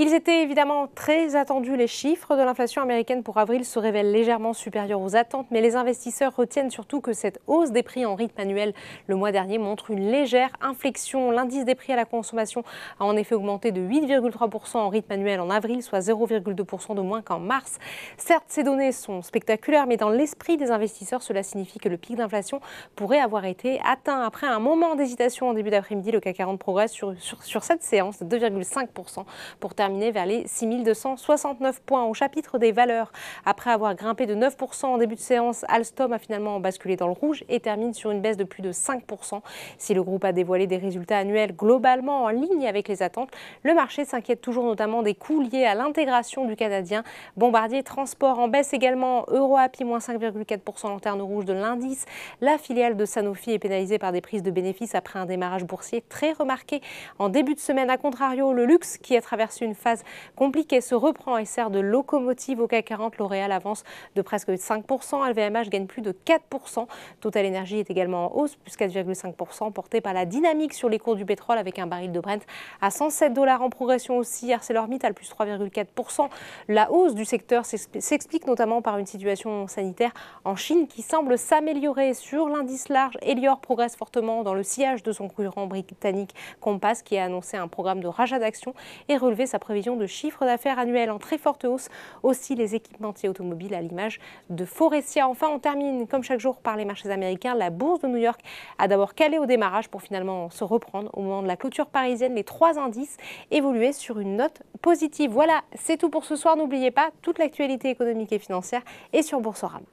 Ils étaient évidemment très attendus. Les chiffres de l'inflation américaine pour avril se révèlent légèrement supérieurs aux attentes, mais les investisseurs retiennent surtout que cette hausse des prix en rythme annuel le mois dernier montre une légère inflexion. L'indice des prix à la consommation a en effet augmenté de 8,3% en rythme annuel en avril, soit 0,2% de moins qu'en mars. Certes, ces données sont spectaculaires, mais dans l'esprit des investisseurs, cela signifie que le pic d'inflation pourrait avoir été atteint. Après un moment d'hésitation en début d'après-midi, le CAC 40 progresse sur, cette séance de 2,5% pour terminé vers les 6269 points. Au chapitre des valeurs, après avoir grimpé de 9% en début de séance, Alstom a finalement basculé dans le rouge et termine sur une baisse de plus de 5%. Si le groupe a dévoilé des résultats annuels globalement en ligne avec les attentes, le marché s'inquiète toujours notamment des coûts liés à l'intégration du Canadien. Bombardier Transport en baisse également, EuroAPI moins 5,4%, lanterne rouge de l'indice. La filiale de Sanofi est pénalisée par des prises de bénéfices après un démarrage boursier très remarqué en début de semaine. à contrario, le luxe qui a traversé une phase compliquée se reprend et sert de locomotive au CAC 40. L'Oréal avance de presque 5%. LVMH gagne plus de 4%. Total Energy est également en hausse, plus 4,5%, portée par la dynamique sur les cours du pétrole avec un baril de Brent à 107 dollars en progression aussi. ArcelorMittal plus 3,4%. La hausse du secteur s'explique notamment par une situation sanitaire en Chine qui semble s'améliorer sur l'indice large. Elior progresse fortement dans le sillage de son concurrent britannique Compass qui a annoncé un programme de rachat d'actions et relevé sa de chiffre d'affaires annuel en très forte hausse. Aussi les équipementiers automobiles à l'image de Forestia. Enfin, on termine comme chaque jour par les marchés américains. La bourse de New York a d'abord calé au démarrage pour finalement se reprendre au moment de la clôture parisienne. Les trois indices évoluaient sur une note positive. Voilà, c'est tout pour ce soir. N'oubliez pas toute l'actualité économique et financière est sur Boursorama.